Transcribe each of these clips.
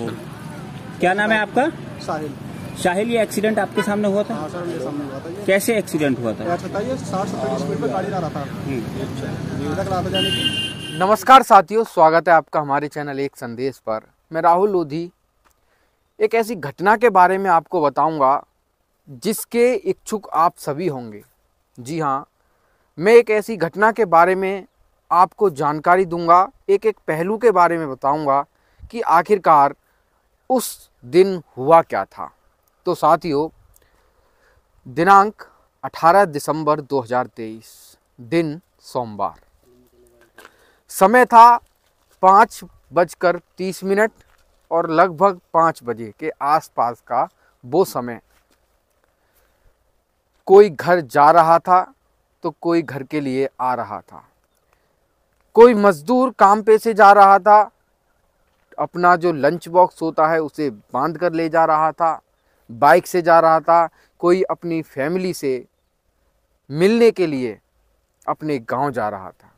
क्या नाम है आपका साहिल साहिल ये एक्सीडेंट आपके सामने हुआ था हाँ सर मेरे सामने हुआ था कैसे एक्सीडेंट हुआ था हम्म। नमस्कार साथियों स्वागत है आपका हमारे चैनल एक संदेश पर मैं राहुल लोधी एक ऐसी घटना के बारे में आपको बताऊंगा जिसके इच्छुक आप सभी होंगे जी हाँ मैं एक ऐसी घटना के बारे में आपको जानकारी दूंगा एक एक पहलू के बारे में बताऊंगा कि आखिरकार उस दिन हुआ क्या था तो साथियों दिनांक 18 दिसंबर 2023 दिन सोमवार समय था पाँच बजकर तीस मिनट और लगभग पाँच बजे के आसपास का वो समय कोई घर जा रहा था तो कोई घर के लिए आ रहा था कोई मजदूर काम पे से जा रहा था अपना जो लंच बॉक्स होता है उसे बांध कर ले जा रहा था बाइक से जा रहा था कोई अपनी फैमिली से मिलने के लिए अपने गांव जा रहा था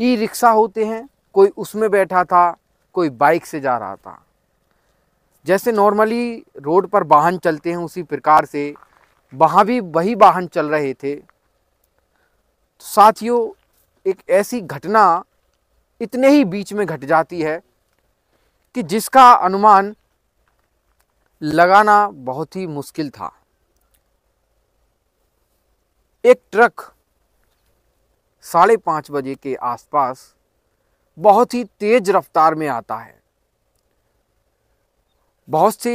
ई रिक्शा होते हैं कोई उसमें बैठा था कोई बाइक से जा रहा था जैसे नॉर्मली रोड पर वाहन चलते हैं उसी प्रकार से वहाँ भी वही वाहन चल रहे थे साथियों एक ऐसी घटना इतने ही बीच में घट जाती है कि जिसका अनुमान लगाना बहुत ही मुश्किल था एक ट्रक साढ़े पांच बजे के आसपास बहुत ही तेज रफ्तार में आता है बहुत से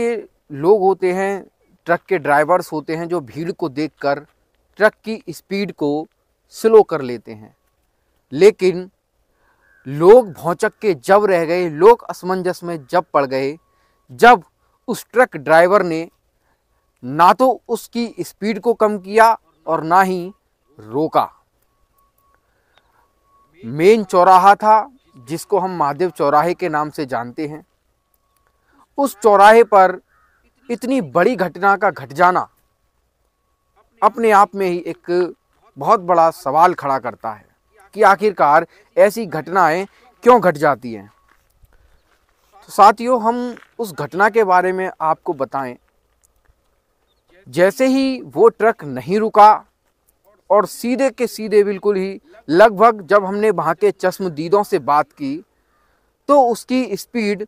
लोग होते हैं ट्रक के ड्राइवर्स होते हैं जो भीड़ को देखकर ट्रक की स्पीड को स्लो कर लेते हैं लेकिन लोग भौचक के जब रह गए लोग असमंजस में जब पड़ गए जब उस ट्रक ड्राइवर ने ना तो उसकी स्पीड को कम किया और ना ही रोका मेन चौराहा था जिसको हम महादेव चौराहे के नाम से जानते हैं उस चौराहे पर इतनी बड़ी घटना का घट जाना अपने आप में ही एक बहुत बड़ा सवाल खड़ा करता है कि आखिरकार ऐसी घटनाएं क्यों घट जाती हैं तो साथियों हम उस घटना के बारे में आपको बताएं जैसे ही वो ट्रक नहीं रुका और सीधे के सीधे बिल्कुल ही लगभग जब हमने वहाँ के चश्मदीदों से बात की तो उसकी स्पीड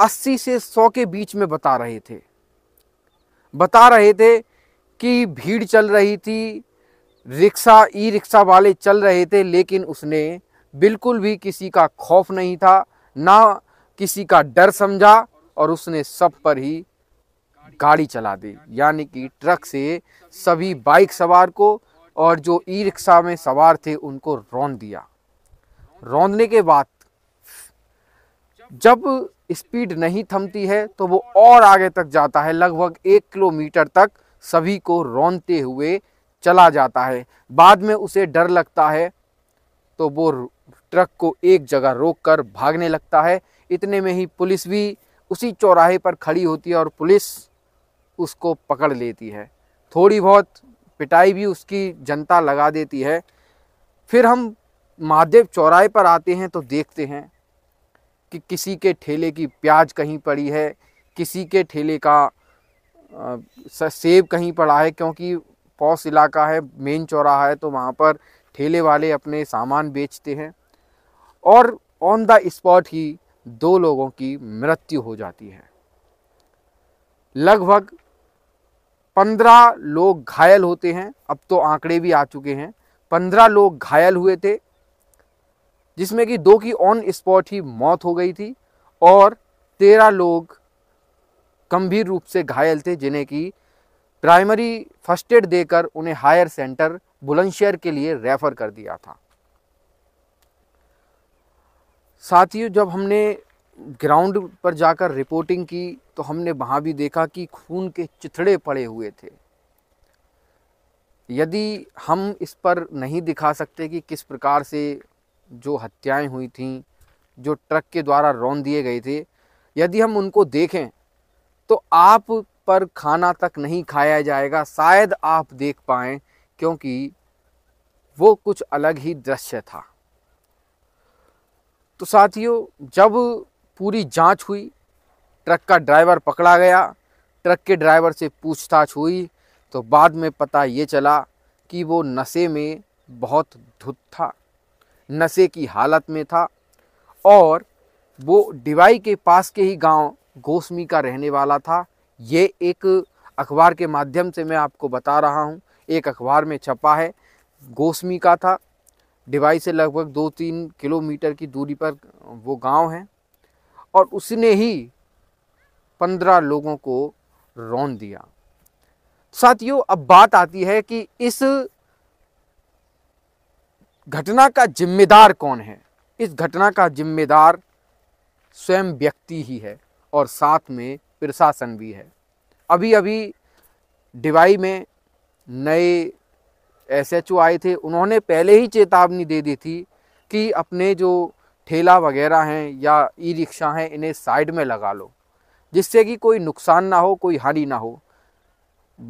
80 से 100 के बीच में बता रहे थे बता रहे थे कि भीड़ चल रही थी रिक्शा ई रिक्शा वाले चल रहे थे लेकिन उसने बिल्कुल भी किसी का खौफ नहीं था ना किसी का डर समझा और उसने सब पर ही गाड़ी चला दी यानी कि ट्रक से सभी बाइक सवार को और जो ई रिक्शा में सवार थे उनको रौंद दिया रौंदने के बाद जब स्पीड नहीं थमती है तो वो और आगे तक जाता है लगभग एक किलोमीटर तक सभी को रौंदते हुए चला जाता है बाद में उसे डर लगता है तो वो ट्रक को एक जगह रोक कर भागने लगता है इतने में ही पुलिस भी उसी चौराहे पर खड़ी होती है और पुलिस उसको पकड़ लेती है थोड़ी बहुत पिटाई भी उसकी जनता लगा देती है फिर हम महादेव चौराहे पर आते हैं तो देखते हैं कि किसी के ठेले की प्याज कहीं पड़ी है किसी के ठेले का सेब कहीं पड़ा है क्योंकि पौस इलाका है मेन चौराहा है तो वहाँ पर ठेले वाले अपने सामान बेचते हैं और ऑन द स्पॉट ही दो लोगों की मृत्यु हो जाती है लगभग पंद्रह लोग घायल होते हैं अब तो आंकड़े भी आ चुके हैं पंद्रह लोग घायल हुए थे जिसमें कि दो की ऑन स्पॉट ही मौत हो गई थी और तेरह लोग गंभीर रूप से घायल थे जिन्हें की प्राइमरी फर्स्ट एड देकर उन्हें हायर सेंटर बुलंदशहर के लिए रेफर कर दिया था साथियों जब हमने ग्राउंड पर जाकर रिपोर्टिंग की तो हमने वहाँ भी देखा कि खून के चिथड़े पड़े हुए थे यदि हम इस पर नहीं दिखा सकते कि किस प्रकार से जो हत्याएं हुई थीं जो ट्रक के द्वारा रौन दिए गए थे यदि हम उनको देखें तो आप पर खाना तक नहीं खाया जाएगा शायद आप देख पाए क्योंकि वो कुछ अलग ही दृश्य था तो साथियों जब पूरी जांच हुई ट्रक का ड्राइवर पकड़ा गया ट्रक के ड्राइवर से पूछताछ हुई तो बाद में पता ये चला कि वो नशे में बहुत धुत था नशे की हालत में था और वो डिवाई के पास के ही गांव गोसमी का रहने वाला था ये एक अखबार के माध्यम से मैं आपको बता रहा हूँ एक अखबार में छपा है गोसमी का था डिवाई से लगभग दो तीन किलोमीटर की दूरी पर वो गांव है और उसने ही पंद्रह लोगों को रौन दिया साथियों अब बात आती है कि इस घटना का जिम्मेदार कौन है इस घटना का जिम्मेदार स्वयं व्यक्ति ही है और साथ में प्रशासन भी है अभी अभी डिवाई में नए एस एच आए थे उन्होंने पहले ही चेतावनी दे दी थी कि अपने जो ठेला वगैरह हैं या ई रिक्शा हैं इन्हें साइड में लगा लो जिससे कि कोई नुकसान ना हो कोई हानि ना हो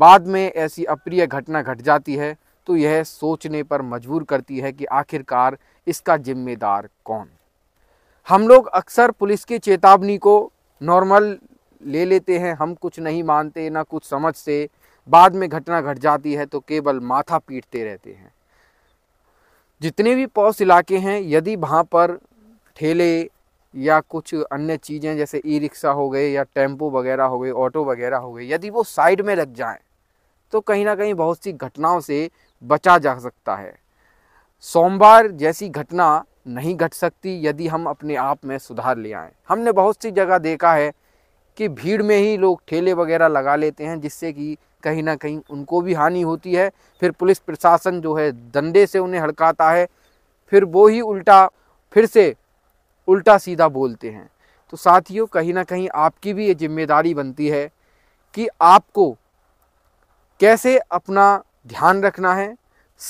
बाद में ऐसी अप्रिय घटना घट जाती है तो यह सोचने पर मजबूर करती है कि आखिरकार इसका जिम्मेदार कौन हम लोग अक्सर पुलिस की चेतावनी को नॉर्मल ले लेते हैं हम कुछ नहीं मानते ना कुछ समझते बाद में घटना घट जाती है तो केवल माथा पीटते रहते हैं जितने भी पौष इलाके हैं यदि वहाँ पर ठेले या कुछ अन्य चीज़ें जैसे ई रिक्शा हो गए या टेम्पो वगैरह हो गए ऑटो वगैरह हो गए यदि वो साइड में लग जाएं तो कहीं ना कहीं बहुत सी घटनाओं से बचा जा सकता है सोमवार जैसी घटना नहीं घट सकती यदि हम अपने आप में सुधार ले आएँ हमने बहुत सी जगह देखा है कि भीड़ में ही लोग ठेले वगैरह लगा लेते हैं जिससे कि कहीं ना कहीं उनको भी हानि होती है फिर पुलिस प्रशासन जो है दंडे से उन्हें हड़काता है फिर वो ही उल्टा फिर से उल्टा सीधा बोलते हैं तो साथियों कहीं ना कहीं आपकी भी ये जिम्मेदारी बनती है कि आपको कैसे अपना ध्यान रखना है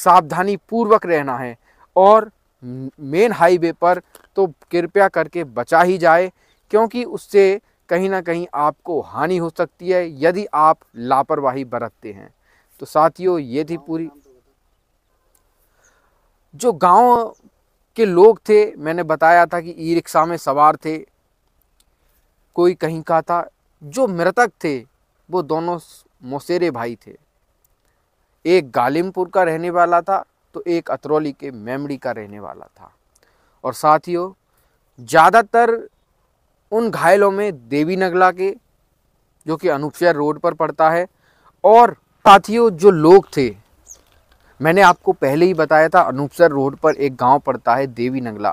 सावधानी पूर्वक रहना है और मेन हाईवे पर तो कृपया करके बचा ही जाए क्योंकि उससे कहीं ना कहीं आपको हानि हो सकती है यदि आप लापरवाही बरतते हैं तो साथियों ये थी पूरी जो गांव के लोग थे मैंने बताया था कि ई रिक्शा में सवार थे कोई कहीं का था जो मृतक थे वो दोनों मोसेरे भाई थे एक गालिमपुर का रहने वाला था तो एक अतरौली के मेमड़ी का रहने वाला था और साथियों ज़्यादातर उन घायलों में देवी नगला के जो कि अनुपशहर रोड पर पड़ता है और साथियों जो लोग थे मैंने आपको पहले ही बताया था अनुपसर रोड पर एक गांव पड़ता है देवी नगला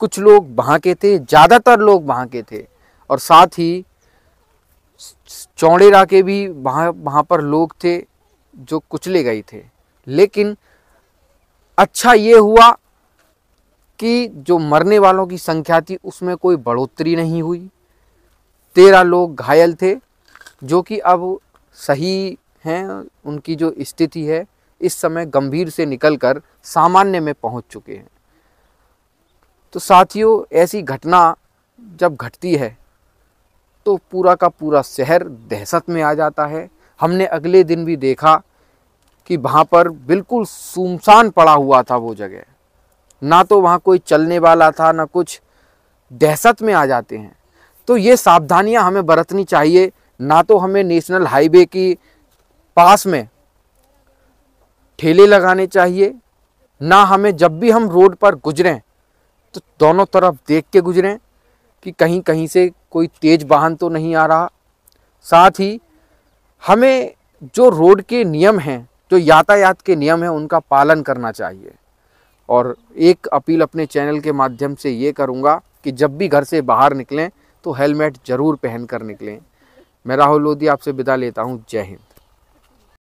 कुछ लोग वहाँ के थे ज़्यादातर लोग वहाँ के थे और साथ ही चौड़ेरा के भी वहाँ वहाँ पर लोग थे जो कुचले गए थे लेकिन अच्छा ये हुआ कि जो मरने वालों की संख्या थी उसमें कोई बढ़ोतरी नहीं हुई तेरह लोग घायल थे जो कि अब सही हैं उनकी जो स्थिति है इस समय गंभीर से निकलकर सामान्य में पहुंच चुके हैं तो साथियों ऐसी घटना जब घटती है तो पूरा का पूरा शहर दहशत में आ जाता है हमने अगले दिन भी देखा कि वहाँ पर बिल्कुल सुमसान पड़ा हुआ था वो जगह ना तो वहाँ कोई चलने वाला था ना कुछ दहशत में आ जाते हैं तो ये सावधानियाँ हमें बरतनी चाहिए ना तो हमें नेशनल हाईवे की पास में ठेले लगाने चाहिए ना हमें जब भी हम रोड पर गुजरें तो दोनों तरफ देख के गुजरें कि कहीं कहीं से कोई तेज़ वाहन तो नहीं आ रहा साथ ही हमें जो रोड के नियम हैं जो यातायात के नियम हैं उनका पालन करना चाहिए और एक अपील अपने चैनल के माध्यम से ये करूँगा कि जब भी घर से बाहर निकलें तो हेलमेट ज़रूर पहन कर निकलें मैं राहुल लोधी आपसे विदा लेता हूँ जय हिंद